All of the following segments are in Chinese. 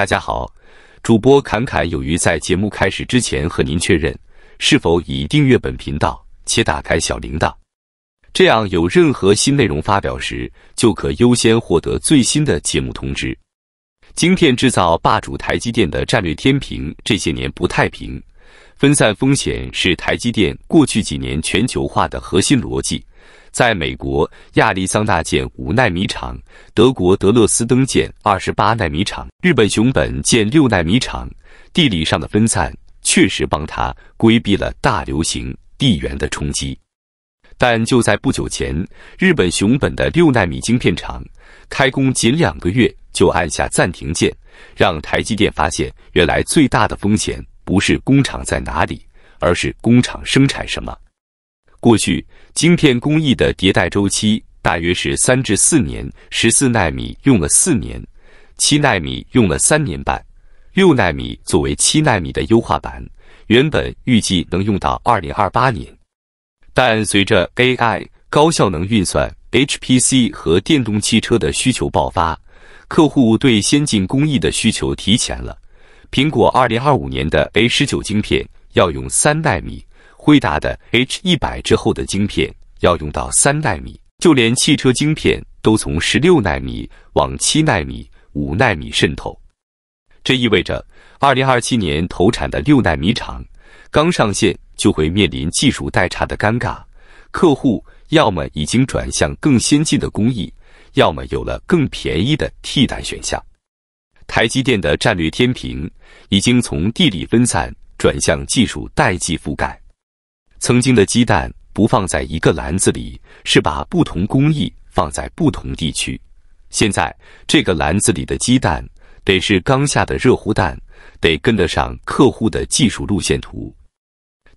大家好，主播侃侃有余在节目开始之前和您确认，是否已订阅本频道且打开小铃铛？这样有任何新内容发表时，就可优先获得最新的节目通知。晶片制造霸主台积电的战略天平这些年不太平，分散风险是台积电过去几年全球化的核心逻辑。在美国亚利桑那建五纳米厂，德国德勒斯登建二十八纳米厂，日本熊本建六纳米厂。地理上的分散确实帮他规避了大流行地缘的冲击，但就在不久前，日本熊本的六纳米晶片厂开工仅两个月就按下暂停键，让台积电发现，原来最大的风险不是工厂在哪里，而是工厂生产什么。过去，晶片工艺的迭代周期大约是三至四年。十四纳米用了四年，七纳米用了三年半，六纳米作为七纳米的优化版，原本预计能用到二零二八年。但随着 AI 高效能运算、HPC 和电动汽车的需求爆发，客户对先进工艺的需求提前了。苹果二零二五年的 A 十九晶片要用三纳米。辉达的 H 一百之后的晶片要用到三纳米，就连汽车晶片都从十六纳米往七纳米、五纳米渗透。这意味着，二零二七年投产的六纳米厂刚上线就会面临技术代差的尴尬，客户要么已经转向更先进的工艺，要么有了更便宜的替代选项。台积电的战略天平已经从地理分散转向技术代际覆盖。曾经的鸡蛋不放在一个篮子里，是把不同工艺放在不同地区。现在这个篮子里的鸡蛋得是刚下的热乎蛋，得跟得上客户的技术路线图。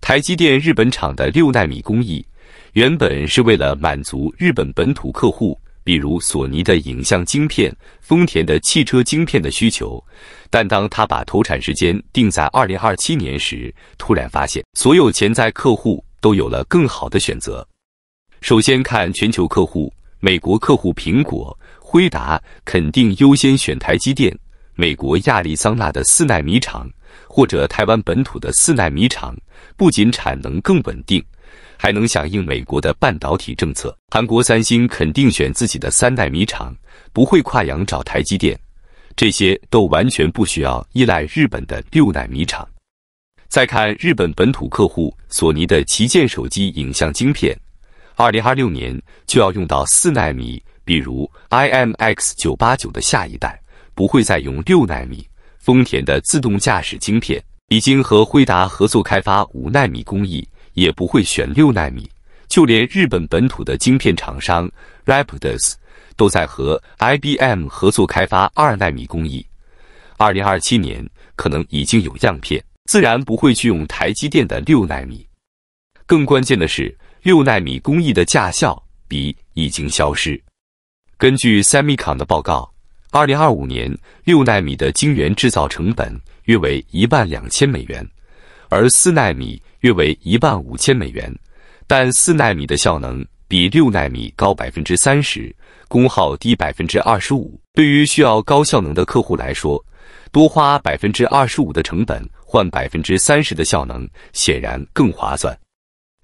台积电日本厂的六纳米工艺，原本是为了满足日本本土客户。比如索尼的影像晶片、丰田的汽车晶片的需求，但当他把投产时间定在二零二七年时，突然发现所有潜在客户都有了更好的选择。首先看全球客户，美国客户苹果、辉达肯定优先选台积电，美国亚利桑那的四纳米厂或者台湾本土的四纳米厂，不仅产能更稳定。还能响应美国的半导体政策，韩国三星肯定选自己的三代米厂，不会跨洋找台积电。这些都完全不需要依赖日本的六纳米厂。再看日本本土客户索尼的旗舰手机影像晶片，二零二六年就要用到四纳米，比如 IMX989 的下一代不会再用六纳米。丰田的自动驾驶晶片已经和辉达合作开发五纳米工艺。也不会选六纳米，就连日本本土的晶片厂商 Rapidus 都在和 IBM 合作开发二纳米工艺，二零二七年可能已经有样片，自然不会去用台积电的六纳米。更关键的是，六纳米工艺的价效比已经消失。根据 Semicon 的报告，二零二五年六纳米的晶圆制造成本约为一万两千美元。而四纳米约为一万五千美元，但四纳米的效能比六纳米高百分之三十，功耗低百分之二十五。对于需要高效能的客户来说，多花百分之二十五的成本换百分之三十的效能，显然更划算。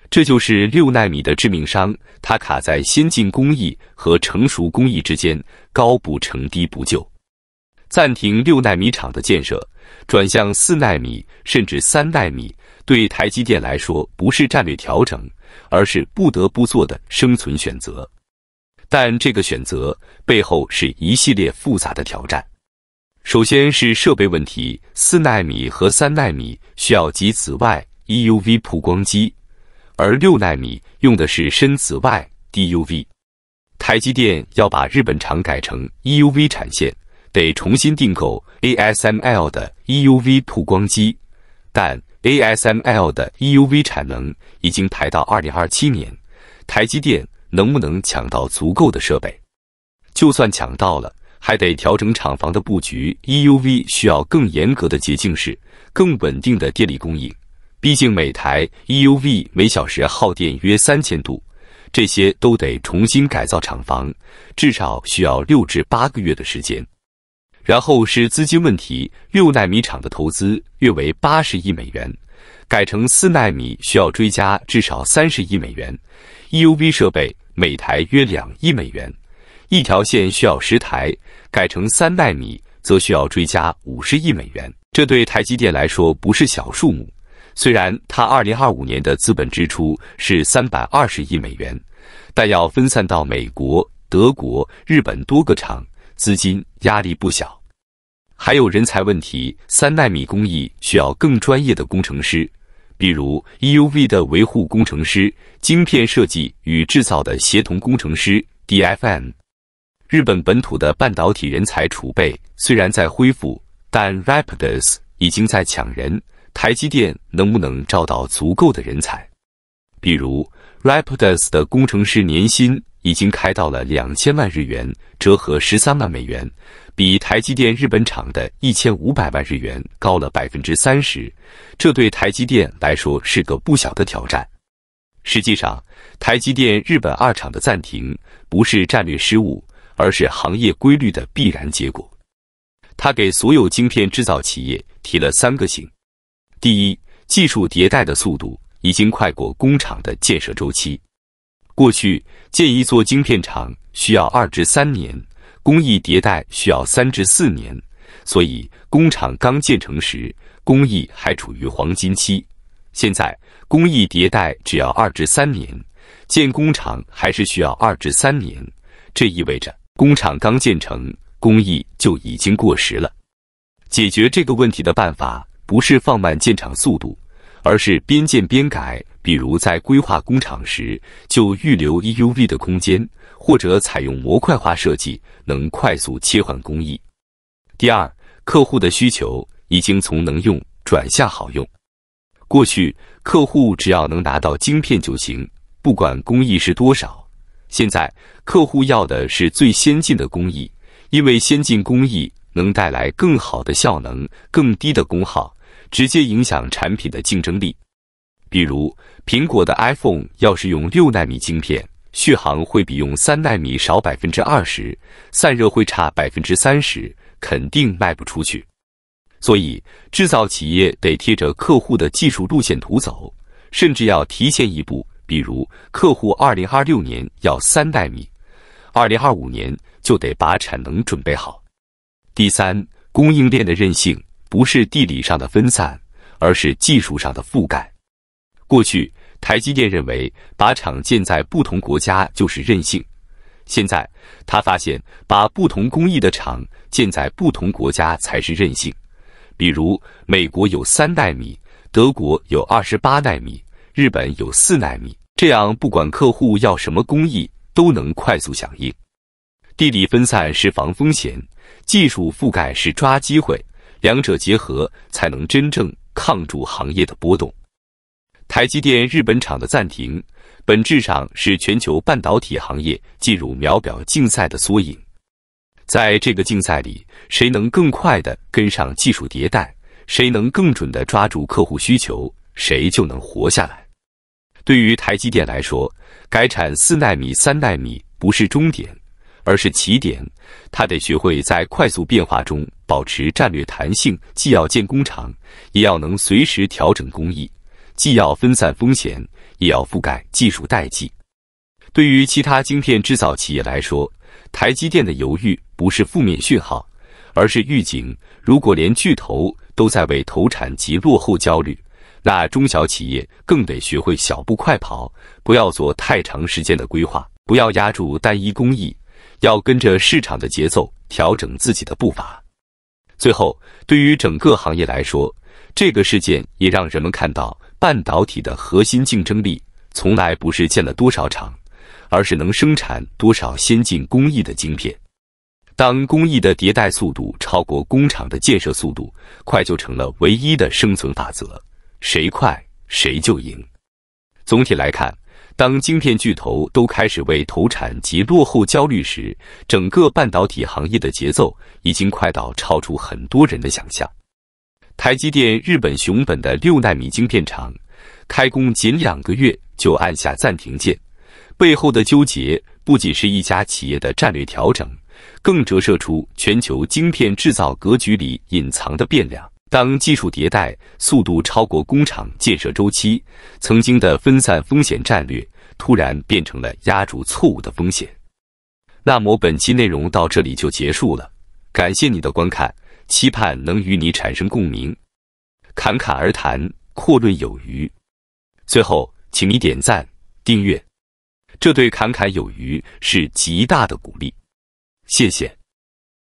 这就是六纳米的致命伤，它卡在先进工艺和成熟工艺之间，高不成低不就。暂停六纳米厂的建设，转向四纳米甚至三纳米，对台积电来说不是战略调整，而是不得不做的生存选择。但这个选择背后是一系列复杂的挑战。首先是设备问题，四纳米和三纳米需要极紫外 EUV 曝光机，而六纳米用的是深紫外 DUV。台积电要把日本厂改成 EUV 产线。得重新订购 ASML 的 EUV 曝光机，但 ASML 的 EUV 产能已经排到2027年，台积电能不能抢到足够的设备？就算抢到了，还得调整厂房的布局。EUV 需要更严格的洁净室、更稳定的电力供应，毕竟每台 EUV 每小时耗电约三千度，这些都得重新改造厂房，至少需要六至八个月的时间。然后是资金问题。六纳米厂的投资约为八十亿美元，改成四纳米需要追加至少三十亿美元。EUV 设备每台约两亿美元，一条线需要十台，改成三纳米则需要追加五十亿美元。这对台积电来说不是小数目。虽然它二零二五年的资本支出是三百二十亿美元，但要分散到美国、德国、日本多个厂，资金压力不小。还有人才问题，三纳米工艺需要更专业的工程师，比如 EUV 的维护工程师、晶片设计与制造的协同工程师 （DFM）。日本本土的半导体人才储备虽然在恢复，但 Rapidus 已经在抢人。台积电能不能招到足够的人才？比如 Rapidus 的工程师年薪已经开到了两千万日元，折合十三万美元。比台积电日本厂的一千五百万日元高了百分之三十，这对台积电来说是个不小的挑战。实际上，台积电日本二厂的暂停不是战略失误，而是行业规律的必然结果。他给所有晶片制造企业提了三个醒：第一，技术迭代的速度已经快过工厂的建设周期。过去建一座晶片厂需要二至三年。工艺迭代需要三至四年，所以工厂刚建成时，工艺还处于黄金期。现在工艺迭代只要二至三年，建工厂还是需要二至三年。这意味着工厂刚建成，工艺就已经过时了。解决这个问题的办法，不是放慢建厂速度。而是边建边改，比如在规划工厂时就预留 EUV 的空间，或者采用模块化设计，能快速切换工艺。第二，客户的需求已经从能用转向好用。过去客户只要能拿到晶片就行，不管工艺是多少。现在客户要的是最先进的工艺，因为先进工艺能带来更好的效能、更低的功耗。直接影响产品的竞争力。比如，苹果的 iPhone 要是用六纳米晶片，续航会比用三纳米少百分之二十，散热会差百分之三十，肯定卖不出去。所以，制造企业得贴着客户的技术路线图走，甚至要提前一步。比如，客户2026年要三纳米，2025年就得把产能准备好。第三，供应链的韧性。不是地理上的分散，而是技术上的覆盖。过去，台积电认为把厂建在不同国家就是任性。现在，他发现把不同工艺的厂建在不同国家才是任性。比如，美国有三纳米，德国有二十八奈米，日本有四纳米。这样，不管客户要什么工艺，都能快速响应。地理分散是防风险，技术覆盖是抓机会。两者结合才能真正抗住行业的波动。台积电日本厂的暂停，本质上是全球半导体行业进入秒表竞赛的缩影。在这个竞赛里，谁能更快地跟上技术迭代，谁能更准地抓住客户需求，谁就能活下来。对于台积电来说，改产四纳米、三纳米不是终点，而是起点。它得学会在快速变化中。保持战略弹性，既要建工厂，也要能随时调整工艺；既要分散风险，也要覆盖技术代际。对于其他晶片制造企业来说，台积电的犹豫不是负面讯号，而是预警。如果连巨头都在为投产及落后焦虑，那中小企业更得学会小步快跑，不要做太长时间的规划，不要压住单一工艺，要跟着市场的节奏调整自己的步伐。最后，对于整个行业来说，这个事件也让人们看到，半导体的核心竞争力从来不是建了多少厂，而是能生产多少先进工艺的晶片。当工艺的迭代速度超过工厂的建设速度，快就成了唯一的生存法则，谁快谁就赢。总体来看。当晶片巨头都开始为投产及落后焦虑时，整个半导体行业的节奏已经快到超出很多人的想象。台积电日本熊本的六纳米晶片厂开工仅两个月就按下暂停键，背后的纠结不仅是一家企业的战略调整，更折射出全球晶片制造格局里隐藏的变量。当技术迭代速度超过工厂建设周期，曾经的分散风险战略突然变成了压住错误的风险。那么本期内容到这里就结束了，感谢你的观看，期盼能与你产生共鸣。侃侃而谈，阔论有余。最后，请你点赞、订阅，这对侃侃有余是极大的鼓励。谢谢。